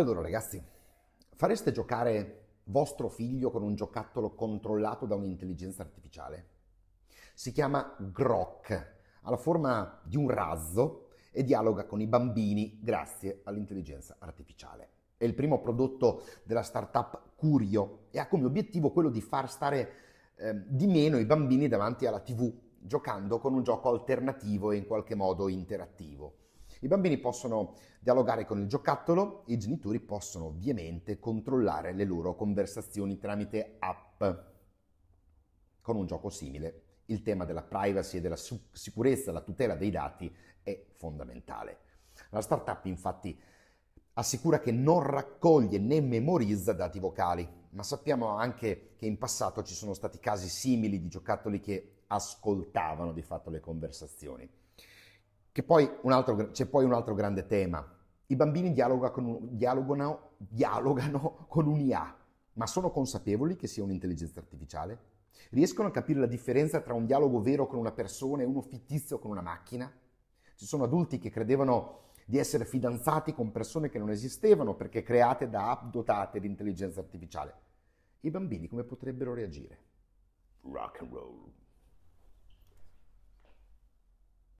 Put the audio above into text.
Allora ragazzi, fareste giocare vostro figlio con un giocattolo controllato da un'intelligenza artificiale? Si chiama Grok, ha la forma di un razzo e dialoga con i bambini grazie all'intelligenza artificiale. È il primo prodotto della startup Curio e ha come obiettivo quello di far stare eh, di meno i bambini davanti alla TV, giocando con un gioco alternativo e in qualche modo interattivo. I bambini possono dialogare con il giocattolo, i genitori possono ovviamente controllare le loro conversazioni tramite app. Con un gioco simile, il tema della privacy e della sicurezza, la tutela dei dati è fondamentale. La startup infatti assicura che non raccoglie né memorizza dati vocali, ma sappiamo anche che in passato ci sono stati casi simili di giocattoli che ascoltavano di fatto le conversazioni. Che poi altro, c'è poi un altro grande tema. I bambini dialogano con, dialogano, dialogano con un'IA, ma sono consapevoli che sia un'intelligenza artificiale? Riescono a capire la differenza tra un dialogo vero con una persona e uno fittizio con una macchina? Ci sono adulti che credevano di essere fidanzati con persone che non esistevano perché create da app dotate di intelligenza artificiale. I bambini come potrebbero reagire? Rock and roll.